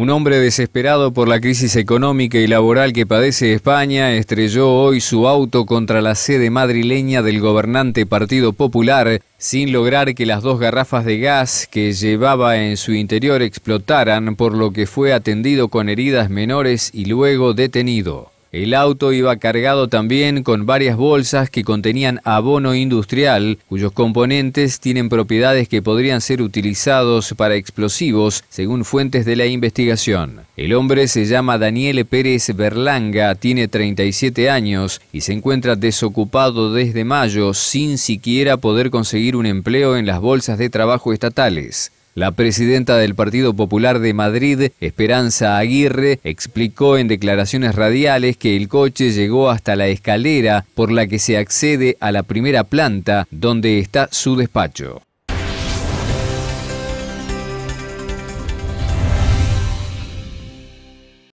Un hombre desesperado por la crisis económica y laboral que padece España estrelló hoy su auto contra la sede madrileña del gobernante Partido Popular, sin lograr que las dos garrafas de gas que llevaba en su interior explotaran, por lo que fue atendido con heridas menores y luego detenido. El auto iba cargado también con varias bolsas que contenían abono industrial, cuyos componentes tienen propiedades que podrían ser utilizados para explosivos, según fuentes de la investigación. El hombre se llama Daniel Pérez Berlanga, tiene 37 años y se encuentra desocupado desde mayo sin siquiera poder conseguir un empleo en las bolsas de trabajo estatales. La presidenta del Partido Popular de Madrid, Esperanza Aguirre, explicó en declaraciones radiales que el coche llegó hasta la escalera por la que se accede a la primera planta donde está su despacho.